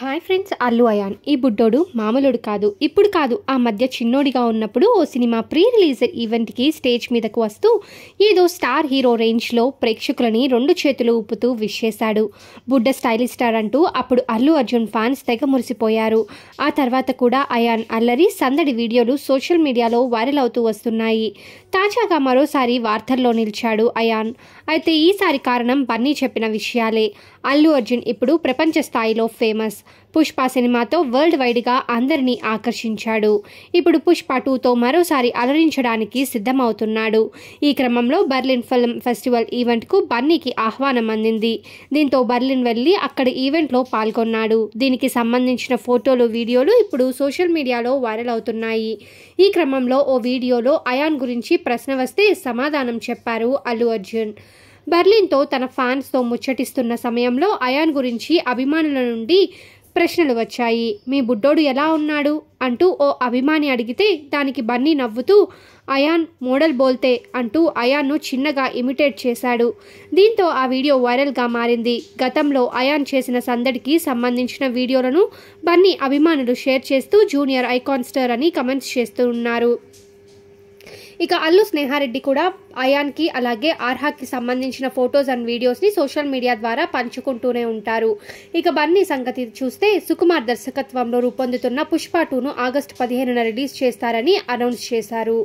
hi friends Allu ion ఈ బుడ్డోడు మామూలుడు కాదు ఇప్పుడు కాదు ఆ మధ్య చిన్నోడిగా ఉన్నప్పుడు ఓ సినిమా ప్రీ రిలీజ్ ఈవెంట్కి స్టేజ్ మీదకు వస్తూ ఏదో స్టార్ హీరో రేంజ్లో ప్రేక్షకులని రెండు చేతులు ఊపుతూ విష్ చేశాడు బుడ్డ స్టైలిష్ స్టార్ అంటూ అప్పుడు అల్లు అర్జున్ ఫ్యాన్స్ తెగ మురిసిపోయారు ఆ తర్వాత కూడా అయాన్ అల్లరి సందడి వీడియోలు సోషల్ మీడియాలో వైరల్ అవుతూ వస్తున్నాయి తాజాగా మరోసారి వార్తల్లో నిలిచాడు అయాన్ అయితే ఈసారి కారణం బన్నీ చెప్పిన విషయాలే అల్లు అర్జున్ ఇప్పుడు ప్రపంచ స్థాయిలో ఫేమస్ పుష్ప సినిమాతో వరల్డ్ వైడ్గా అందరినీ ఆకర్షించాడు ఇప్పుడు పుష్ప టూతో మరోసారి అలరించడానికి సిద్ధమవుతున్నాడు ఈ క్రమంలో బర్లిన్ ఫిల్మ్ ఫెస్టివల్ ఈవెంట్కు బన్నీకి ఆహ్వానం అందింది దీంతో బర్లిన్ వెళ్ళి అక్కడ ఈవెంట్లో పాల్గొన్నాడు దీనికి సంబంధించిన ఫోటోలు వీడియోలు ఇప్పుడు సోషల్ మీడియాలో వైరల్ అవుతున్నాయి ఈ క్రమంలో ఓ వీడియోలో అయాన్ గురించి ప్రశ్న వస్తే సమాధానం చెప్పారు అల్లు అర్జున్ బర్లిన్తో తన ఫ్యాన్స్తో ముచ్చటిస్తున్న సమయంలో అయాన్ గురించి అభిమానుల నుండి ప్రశ్నలు వచ్చాయి మీ బుడ్డోడు ఎలా ఉన్నాడు అంటూ ఓ అభిమాని అడిగితే దానికి బన్నీ నవ్వుతూ అయాన్ మోడల్ బోల్తే అంటూ అయాన్ను చిన్నగా ఇమిటేట్ చేశాడు దీంతో ఆ వీడియో వైరల్గా మారింది గతంలో అయాన్ చేసిన సందడికి సంబంధించిన వీడియోలను బన్నీ అభిమానులు షేర్ చేస్తూ జూనియర్ ఐకాన్ స్టార్ అని కమెంట్స్ చేస్తూ ఉన్నారు ఇక అల్లు స్నేహారెడ్డి కూడా అయాన్కి అలాగే ఆర్హాకి సంబంధించిన ఫొటోస్ అండ్ వీడియోస్ని సోషల్ మీడియా ద్వారా పంచుకుంటూనే ఉంటారు ఇక బన్నీ సంగతి చూస్తే సుకుమార్ దర్శకత్వంలో రూపొందుతున్న పుష్ప టూను ఆగస్టు పదిహేనున రిలీజ్ చేస్తారని అనౌన్స్ చేశారు